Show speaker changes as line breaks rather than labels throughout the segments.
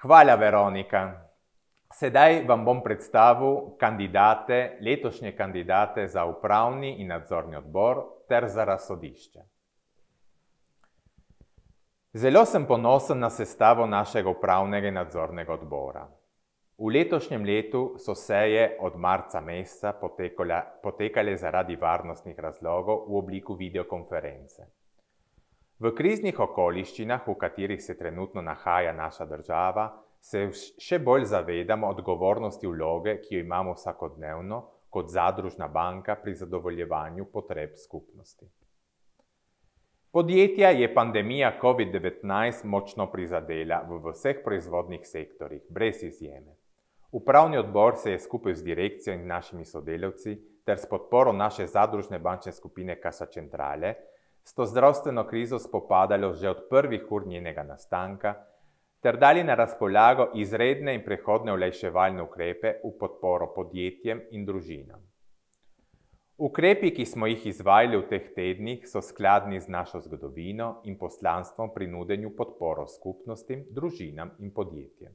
Hvala, Veronika. Sedaj vam bom predstavil kandidate, letošnje kandidate za upravni in nadzorni odbor ter za razsodišče. Zelo sem ponosen na sestavo našega upravnega in nadzornega odbora. V letošnjem letu so seje od marca meseca potekale zaradi varnostnih razlogov v obliku videokonference. V kriznih okoliščinah, v katerih se trenutno nahaja naša država, se še bolj zavedamo odgovornosti vloge, ki jo imamo vsakodnevno kot zadružna banka pri zadovoljevanju potreb skupnosti. Podjetja je pandemija COVID-19 močno prizadela v vseh proizvodnih sektorjih, brez izjeme. Upravni odbor se je skupaj z direkcijo in našimi sodelavci ter s podporo naše zadružne bančne skupine Kasa Centrale s to zdravstveno krizo spopadalo že od prvih ur njenega nastanka, ter dali na razpolago izredne in prehodne olajševalne ukrepe v podporo podjetjem in družinam. Ukrepi, ki smo jih izvajali v teh tednih, so skladni z našo zgodovino in poslanstvom pri nudenju podporo skupnostim, družinam in podjetjem.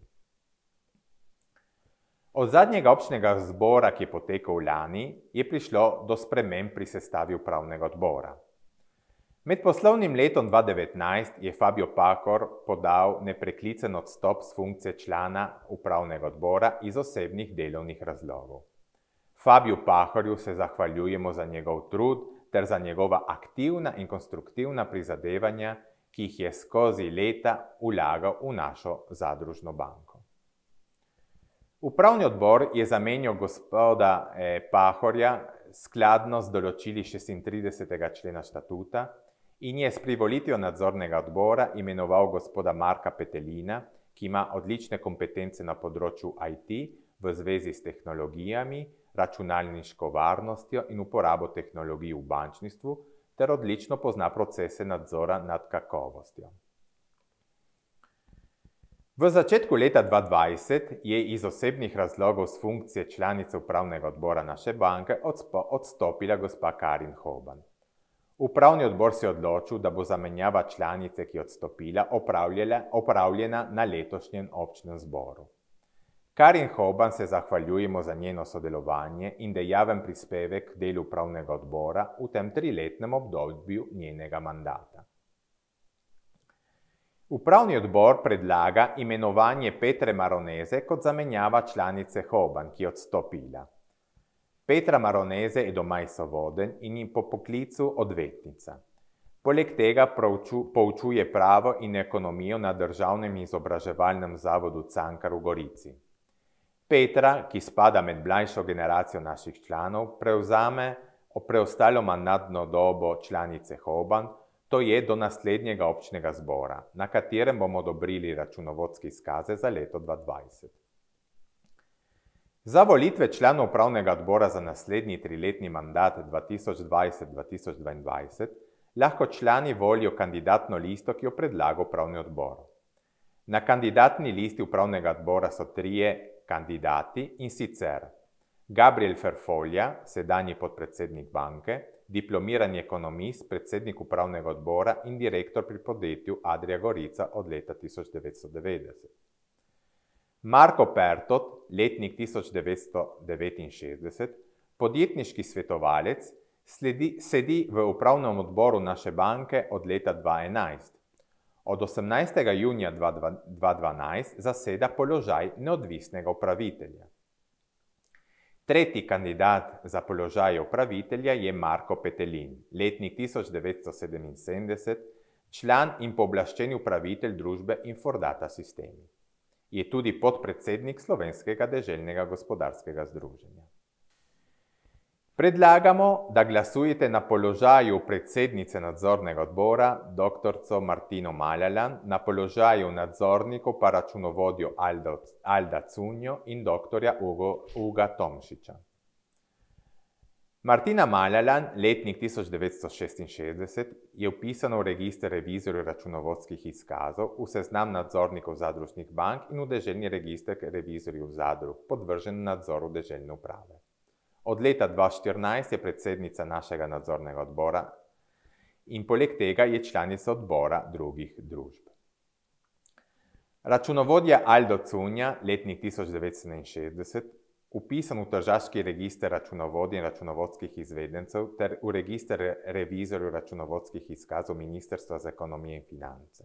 Od zadnjega občnega zbora, ki je potekal lani, je prišlo do sprememb pri sestavi upravnega odbora. Med poslovnim letom 2019 je Fabio Pakor podal nepreklicen odstop z funkcije člana upravnega odbora iz osebnih delovnih razlogov. Fabiju Pakorju se zahvaljujemo za njegov trud ter za njegova aktivna in konstruktivna prizadevanja, ki jih je skozi leta ulagal v našo zadružno banko. Upravni odbor je zamenjal gospoda eh, Pahorja, skladno z določili 36. člena štatuta in je s privolitvijo nadzornega odbora imenoval gospoda Marka Petelina, ki ima odlične kompetence na področju IT v zvezi s tehnologijami, računalniško varnostjo in uporabo tehnologij v bančništvu, ter odlično pozna procese nadzora nad kakovostjo. V začetku leta 2020 je iz osebnih razlogov z funkcije članice upravnega odbora naše banke odstopila gospa Karin Hoban. Upravni odbor se je odločil, da bo zamenjava članice, ki je odstopila, opravljena na letošnjem občnem zboru. Karin Hoban se zahvaljujemo za njeno sodelovanje in dejaven prispevek delu upravnega odbora v tem triletnem obdobju njenega mandata. Upravni odbor predlaga imenovanje Petre Maroneze kot zamenjava članice Hoban, ki je odstopila. Petra Maroneze je doma izovoden in jim po poklicu odvetnica. Poleg tega poučuje pravo in ekonomijo na Državnem izobraževalnem zavodu Cankar v Gorici. Petra, ki spada med mlajšo generacijo naših članov, prevzame o preostalo mandatno dobo članice Hoban, to je do naslednjega občnega zbora, na katerem bomo odobrili računovodske izkaze za leto 2020. Za volitve članov upravnega odbora za naslednji triletni mandat 2020-2022 lahko člani volijo kandidatno listo, ki jo predlaga upravni odbor. Na kandidatni listi upravnega odbora so trije kandidati in sicer Gabriel Ferfolja, sedanji podpredsednik banke, diplomirani ekonomist, predsednik upravnega odbora in direktor pri podjetju Adria Gorica od leta 1990. Marko Pertot, letnik 1969, podjetniški svetovalec, sledi, sedi v upravnem odboru naše banke od leta 2011. Od 18. junija 2012 zaseda položaj neodvisnega upravitelja. Tretji kandidat za položaj upravitelja je Marko Petelin, letnik 1977, član in pooblaščeni upravitelj družbe Infordata Sistemi. Je tudi podpredsednik Slovenskega deželjnega gospodarskega združenja. Predlagamo, da glasujete na položaju predsednice nadzornega odbora dr. Martino Maljalan, na položaju nadzorniku pa računovodjo Alda, Alda Cunjo in dr. Ugo, Uga Tomšiča. Martina Maljalan, letnik 1966, je vpisana v registr revizorjev računovodskih izkazov, v seznam nadzornikov zadružnih bank in v deželjni registr revizorjev zadrug, podvržen nadzoru deželjne uprave. Od leta 2014 je predsednica našega nadzornega odbora in poleg tega je članica odbora drugih družb. Računovodja Aldo Cunja, letnik 1960, upisan v Tržaški registr računovodij in računovodskih izvedencev ter v registr revizorjev računovodskih izkazov Ministrstva za ekonomijo in finance.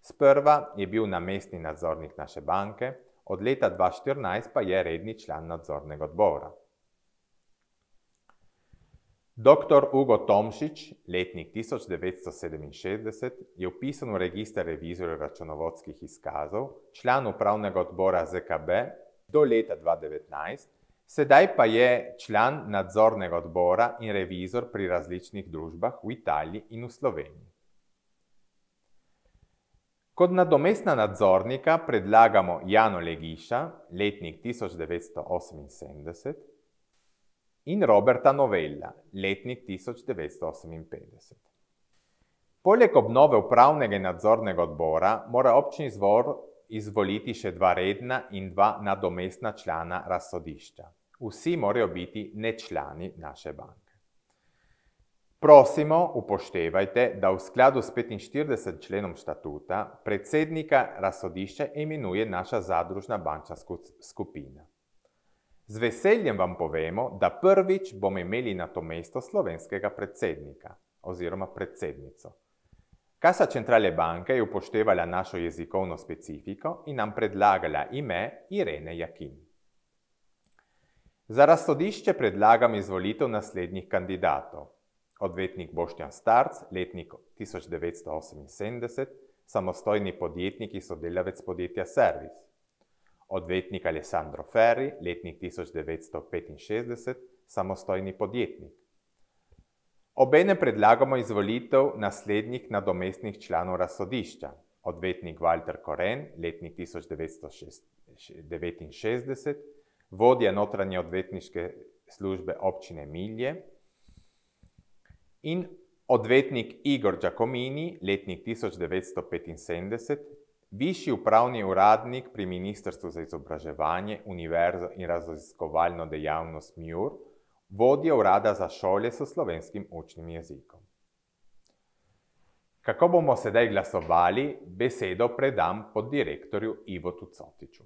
Sprva je bil namestni nadzornik naše banke, od leta 2014 pa je redni član nadzornega odbora. Dr. Ugo Tomšič, letnik 1967, je upisan v registar revizorjev računovodskih izkazov, član upravnega odbora ZKB do leta 2019, sedaj pa je član nadzornega odbora in revizor pri različnih družbah v Italiji in v Sloveniji. Kot nadomestna nadzornika predlagamo Jano Legiša, letnik 1978 in Roberta Novella, letnik 1958. Poleg obnove upravnega in nadzornega odbora mora občni zbor izvoliti še dva redna in dva nadomestna člana razsodišča. Vsi morajo biti nečlani naše banke. Prosimo, upoštevajte, da v skladu s 45 členom štatuta predsednika razsodišča imenuje naša zadružna bančna skupina. Z veseljem vam povemo, da prvič bomo imeli na to mesto slovenskega predsednika oziroma predsednico. Kasa Centrale Banke je upoštevala našo jezikovno specifiko in nam predlagala ime Irene Jakin. Za razsodišče predlagam izvolitev naslednjih kandidatov. Odvetnik Boštjan Starc, letnik 1978, samostojni podjetnik in sodelavec podjetja Service odvetnik Alessandro Ferri, letnik 1965, samostojni podjetnik. Obene predlagamo izvolitev naslednjih nadomestnih članov razsodišča: odvetnik Walter Koren, letnik 1969, vodja notranje odvetniške službe občine Milje in odvetnik Igor Giacomini, letnik 1975, Višji upravni uradnik pri Ministrstvu za izobraževanje, univerzo in raziskovalno dejavnost MUR, vodja urada za šole s slovenskim učnim jezikom. Kako bomo sedaj glasovali, besedo predam pod direktorju Ivo Tucotiču.